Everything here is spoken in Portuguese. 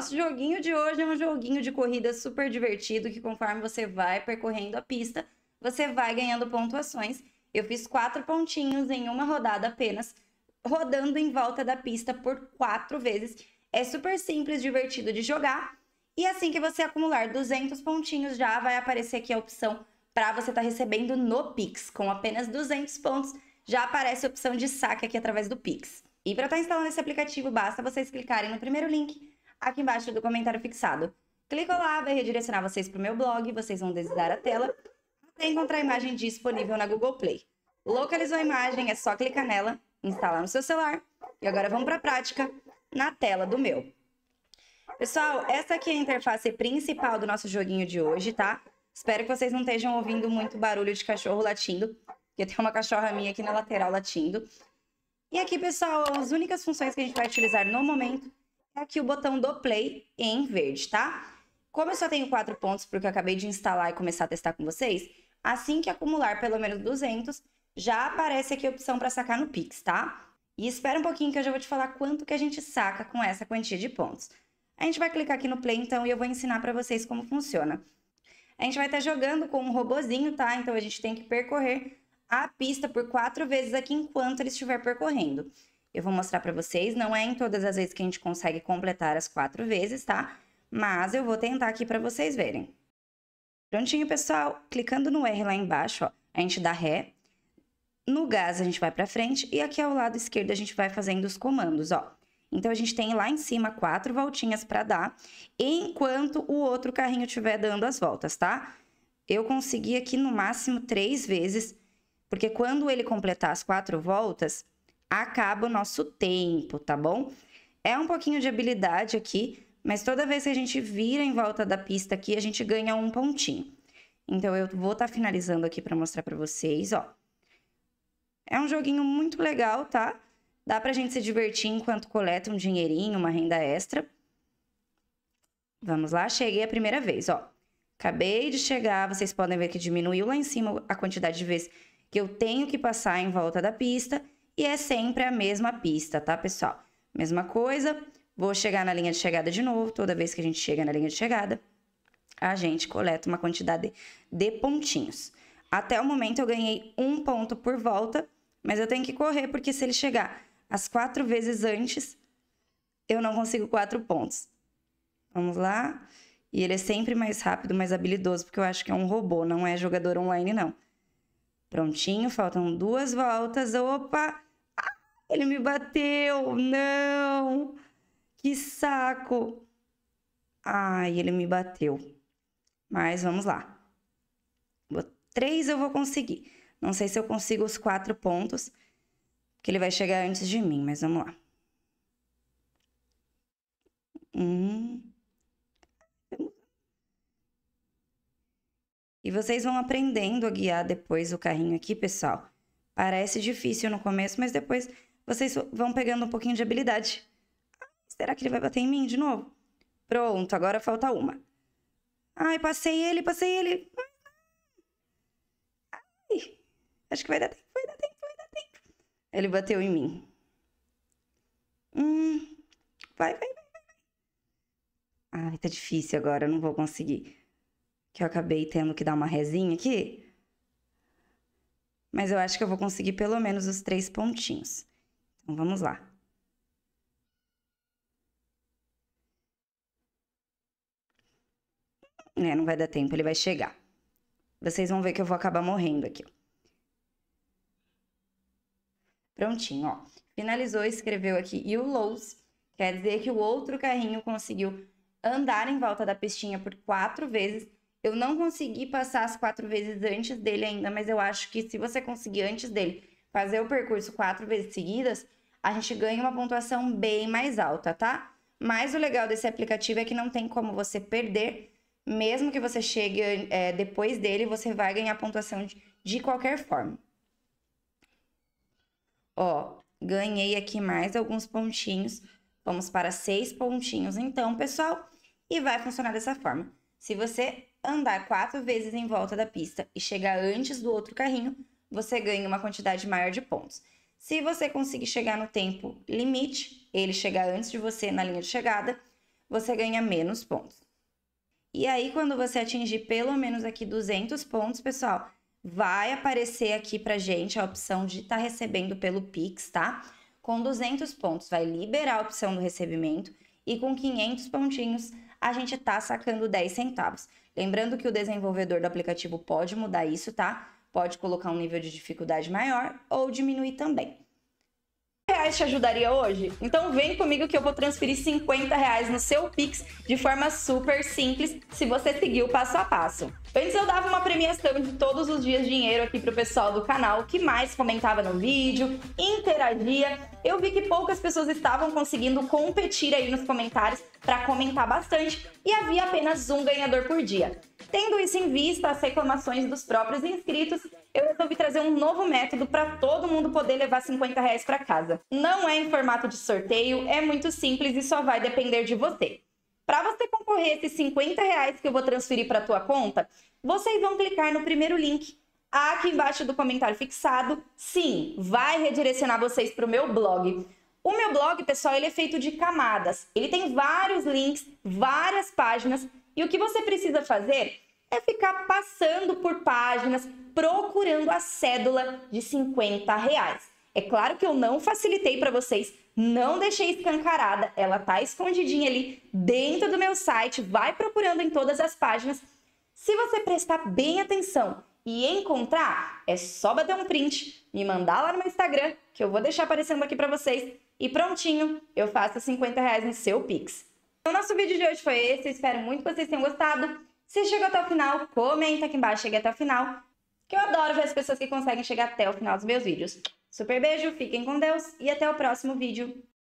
Nosso joguinho de hoje é um joguinho de corrida super divertido que conforme você vai percorrendo a pista, você vai ganhando pontuações. Eu fiz quatro pontinhos em uma rodada apenas, rodando em volta da pista por quatro vezes. É super simples, divertido de jogar. E assim que você acumular 200 pontinhos, já vai aparecer aqui a opção para você estar tá recebendo no Pix. Com apenas 200 pontos, já aparece a opção de saque aqui através do Pix. E para estar tá instalando esse aplicativo, basta vocês clicarem no primeiro link aqui embaixo do comentário fixado. Clica lá, vai redirecionar vocês para o meu blog, vocês vão deslizar a tela até encontrar a imagem disponível na Google Play. Localizou a imagem, é só clicar nela, instalar no seu celular. E agora vamos para a prática na tela do meu. Pessoal, essa aqui é a interface principal do nosso joguinho de hoje, tá? Espero que vocês não estejam ouvindo muito barulho de cachorro latindo, porque tem uma cachorra minha aqui na lateral latindo. E aqui, pessoal, as únicas funções que a gente vai utilizar no momento Tá aqui o botão do play em verde, tá? Como eu só tenho quatro pontos porque eu acabei de instalar e começar a testar com vocês, assim que acumular pelo menos 200, já aparece aqui a opção para sacar no Pix, tá? E espera um pouquinho que eu já vou te falar quanto que a gente saca com essa quantia de pontos. A gente vai clicar aqui no play então e eu vou ensinar para vocês como funciona. A gente vai estar tá jogando com um robozinho, tá? Então a gente tem que percorrer a pista por quatro vezes aqui enquanto ele estiver percorrendo. Eu vou mostrar para vocês, não é em todas as vezes que a gente consegue completar as quatro vezes, tá? Mas eu vou tentar aqui para vocês verem. Prontinho, pessoal? Clicando no R lá embaixo, ó, a gente dá Ré. No gás a gente vai para frente e aqui ao lado esquerdo a gente vai fazendo os comandos, ó. Então a gente tem lá em cima quatro voltinhas para dar, enquanto o outro carrinho estiver dando as voltas, tá? Eu consegui aqui no máximo três vezes, porque quando ele completar as quatro voltas, acaba o nosso tempo, tá bom? É um pouquinho de habilidade aqui, mas toda vez que a gente vira em volta da pista aqui, a gente ganha um pontinho. Então eu vou estar tá finalizando aqui para mostrar para vocês, ó. É um joguinho muito legal, tá? Dá pra gente se divertir enquanto coleta um dinheirinho, uma renda extra. Vamos lá, cheguei a primeira vez, ó. Acabei de chegar, vocês podem ver que diminuiu lá em cima a quantidade de vezes que eu tenho que passar em volta da pista. E é sempre a mesma pista, tá, pessoal? Mesma coisa, vou chegar na linha de chegada de novo. Toda vez que a gente chega na linha de chegada, a gente coleta uma quantidade de pontinhos. Até o momento eu ganhei um ponto por volta, mas eu tenho que correr, porque se ele chegar as quatro vezes antes, eu não consigo quatro pontos. Vamos lá. E ele é sempre mais rápido, mais habilidoso, porque eu acho que é um robô, não é jogador online, não. Prontinho, faltam duas voltas. Opa! Ele me bateu, não! Que saco! Ai, ele me bateu. Mas vamos lá. Três eu vou conseguir. Não sei se eu consigo os quatro pontos, porque ele vai chegar antes de mim, mas vamos lá. Hum. E vocês vão aprendendo a guiar depois o carrinho aqui, pessoal. Parece difícil no começo, mas depois vocês vão pegando um pouquinho de habilidade. Ah, será que ele vai bater em mim de novo? Pronto, agora falta uma. Ai, passei ele, passei ele. Ai, acho que vai dar tempo, vai dar tempo, vai dar tempo. Ele bateu em mim. Hum, vai, vai, vai, vai. Ai, tá difícil agora, não vou conseguir. Que eu acabei tendo que dar uma resinha aqui. Mas eu acho que eu vou conseguir pelo menos os três pontinhos. Então, vamos lá. É, não vai dar tempo, ele vai chegar. Vocês vão ver que eu vou acabar morrendo aqui. Prontinho, ó. Finalizou, escreveu aqui e o Lowe's. Quer dizer que o outro carrinho conseguiu andar em volta da pistinha por quatro vezes. Eu não consegui passar as quatro vezes antes dele ainda, mas eu acho que se você conseguir antes dele fazer o percurso quatro vezes seguidas, a gente ganha uma pontuação bem mais alta, tá? Mas o legal desse aplicativo é que não tem como você perder, mesmo que você chegue é, depois dele, você vai ganhar pontuação de, de qualquer forma. Ó, ganhei aqui mais alguns pontinhos. Vamos para seis pontinhos então, pessoal. E vai funcionar dessa forma. Se você andar quatro vezes em volta da pista e chegar antes do outro carrinho, você ganha uma quantidade maior de pontos. Se você conseguir chegar no tempo limite, ele chegar antes de você na linha de chegada, você ganha menos pontos. E aí, quando você atingir pelo menos aqui 200 pontos, pessoal, vai aparecer aqui para gente a opção de estar tá recebendo pelo Pix, tá? Com 200 pontos vai liberar a opção do recebimento e com 500 pontinhos a gente está sacando 10 centavos. Lembrando que o desenvolvedor do aplicativo pode mudar isso, tá? pode colocar um nível de dificuldade maior ou diminuir também reais te ajudaria hoje? Então vem comigo que eu vou transferir 50 reais no seu Pix de forma super simples, se você seguir o passo a passo. Antes eu dava uma premiação de todos os dias dinheiro aqui pro pessoal do canal que mais comentava no vídeo, interagia. Eu vi que poucas pessoas estavam conseguindo competir aí nos comentários para comentar bastante e havia apenas um ganhador por dia. Tendo isso em vista, as reclamações dos próprios inscritos, trazer um novo método para todo mundo poder levar 50 reais para casa. Não é em formato de sorteio, é muito simples e só vai depender de você. Para você concorrer esses 50 reais que eu vou transferir para a tua conta, vocês vão clicar no primeiro link aqui embaixo do comentário fixado. Sim, vai redirecionar vocês para o meu blog. O meu blog, pessoal, ele é feito de camadas. Ele tem vários links, várias páginas. E o que você precisa fazer é ficar passando por páginas procurando a cédula de 50 reais. É claro que eu não facilitei para vocês, não deixei escancarada, ela tá escondidinha ali dentro do meu site, vai procurando em todas as páginas. Se você prestar bem atenção e encontrar, é só bater um print, me mandar lá no meu Instagram, que eu vou deixar aparecendo aqui para vocês, e prontinho, eu faço 50 reais no seu Pix. Então, nosso vídeo de hoje foi esse, eu espero muito que vocês tenham gostado. Se chegou até o final, comenta aqui embaixo, cheguei até o final, que eu adoro ver as pessoas que conseguem chegar até o final dos meus vídeos. Super beijo, fiquem com Deus e até o próximo vídeo.